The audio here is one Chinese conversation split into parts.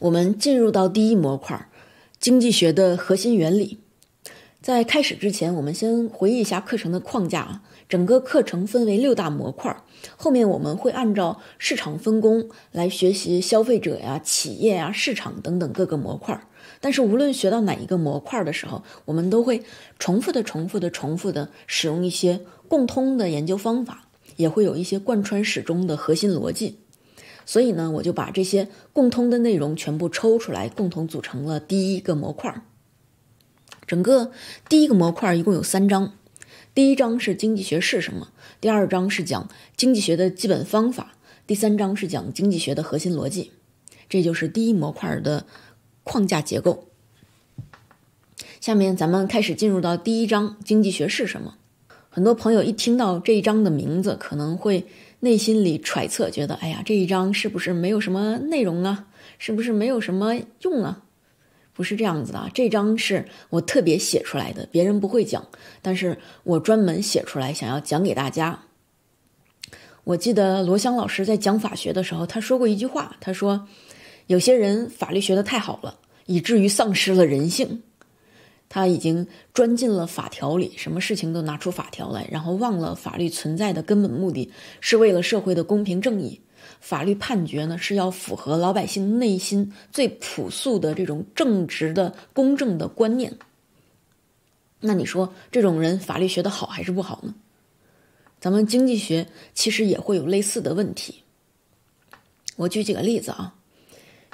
我们进入到第一模块，经济学的核心原理。在开始之前，我们先回忆一下课程的框架啊。整个课程分为六大模块，后面我们会按照市场分工来学习消费者呀、企业啊、市场等等各个模块。但是无论学到哪一个模块的时候，我们都会重复的、重复的、重复的使用一些共通的研究方法，也会有一些贯穿始终的核心逻辑。所以呢，我就把这些共通的内容全部抽出来，共同组成了第一个模块。整个第一个模块一共有三章，第一章是经济学是什么，第二章是讲经济学的基本方法，第三章是讲经济学的核心逻辑。这就是第一模块的框架结构。下面咱们开始进入到第一章：经济学是什么。很多朋友一听到这一章的名字，可能会。内心里揣测，觉得哎呀，这一章是不是没有什么内容啊？是不是没有什么用啊？不是这样子的啊，这章是我特别写出来的，别人不会讲，但是我专门写出来想要讲给大家。我记得罗翔老师在讲法学的时候，他说过一句话，他说有些人法律学得太好了，以至于丧失了人性。他已经钻进了法条里，什么事情都拿出法条来，然后忘了法律存在的根本目的是为了社会的公平正义。法律判决呢，是要符合老百姓内心最朴素的这种正直的、公正的观念。那你说这种人法律学的好还是不好呢？咱们经济学其实也会有类似的问题。我举几个例子啊，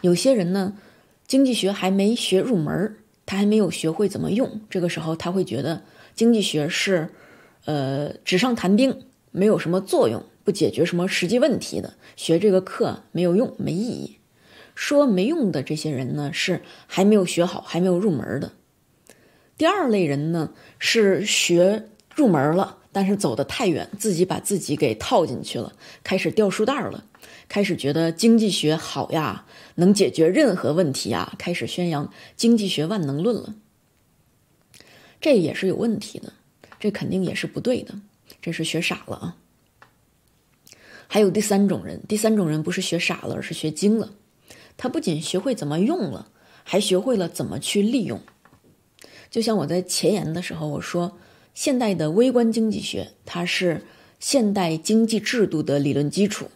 有些人呢，经济学还没学入门儿。他还没有学会怎么用，这个时候他会觉得经济学是，呃，纸上谈兵，没有什么作用，不解决什么实际问题的，学这个课没有用，没意义。说没用的这些人呢，是还没有学好，还没有入门的。第二类人呢，是学入门了，但是走的太远，自己把自己给套进去了，开始掉书袋了。开始觉得经济学好呀，能解决任何问题啊！开始宣扬经济学万能论了，这也是有问题的，这肯定也是不对的，这是学傻了啊！还有第三种人，第三种人不是学傻了，而是学精了，他不仅学会怎么用了，还学会了怎么去利用。就像我在前言的时候我说，现代的微观经济学，它是现代经济制度的理论基础。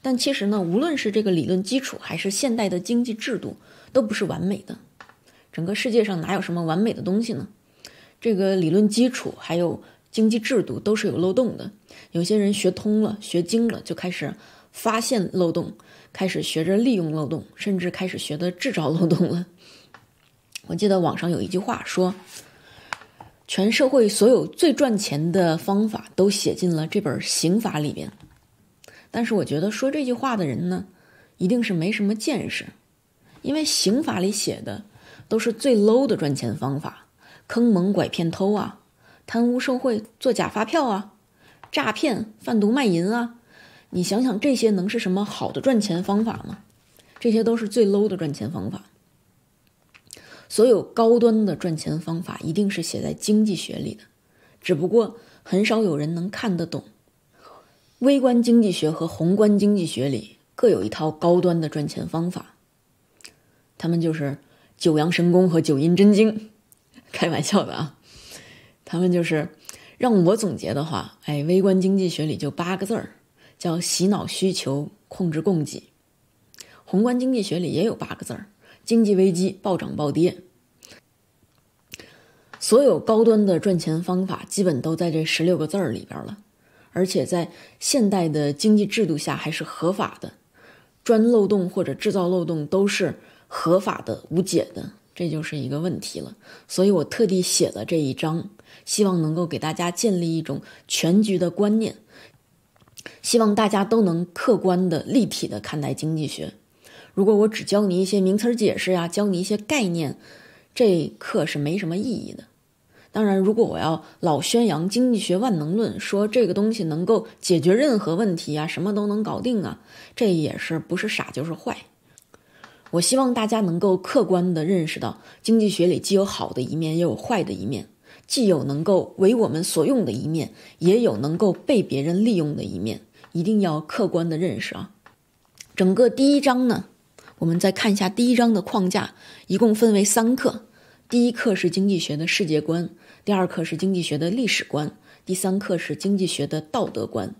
但其实呢，无论是这个理论基础，还是现代的经济制度，都不是完美的。整个世界上哪有什么完美的东西呢？这个理论基础还有经济制度都是有漏洞的。有些人学通了、学精了，就开始发现漏洞，开始学着利用漏洞，甚至开始学的制造漏洞了。我记得网上有一句话说：“全社会所有最赚钱的方法都写进了这本刑法里面。”但是我觉得说这句话的人呢，一定是没什么见识，因为刑法里写的都是最 low 的赚钱方法，坑蒙拐骗偷啊，贪污受贿做假发票啊，诈骗贩毒卖淫啊，你想想这些能是什么好的赚钱方法吗？这些都是最 low 的赚钱方法。所有高端的赚钱方法一定是写在经济学里的，只不过很少有人能看得懂。微观经济学和宏观经济学里各有一套高端的赚钱方法，他们就是九阳神功和九阴真经，开玩笑的啊。他们就是让我总结的话，哎，微观经济学里就八个字儿，叫洗脑需求控制供给；宏观经济学里也有八个字儿，经济危机暴涨暴跌。所有高端的赚钱方法，基本都在这十六个字儿里边了。而且在现代的经济制度下还是合法的，钻漏洞或者制造漏洞都是合法的、无解的，这就是一个问题了。所以我特地写了这一章，希望能够给大家建立一种全局的观念，希望大家都能客观的、立体的看待经济学。如果我只教你一些名词解释呀，教你一些概念，这课是没什么意义的。当然，如果我要老宣扬经济学万能论，说这个东西能够解决任何问题啊，什么都能搞定啊，这也是不是傻就是坏。我希望大家能够客观地认识到，经济学里既有好的一面，也有坏的一面；既有能够为我们所用的一面，也有能够被别人利用的一面。一定要客观地认识啊。整个第一章呢，我们再看一下第一章的框架，一共分为三课。第一课是经济学的世界观，第二课是经济学的历史观，第三课是经济学的道德观。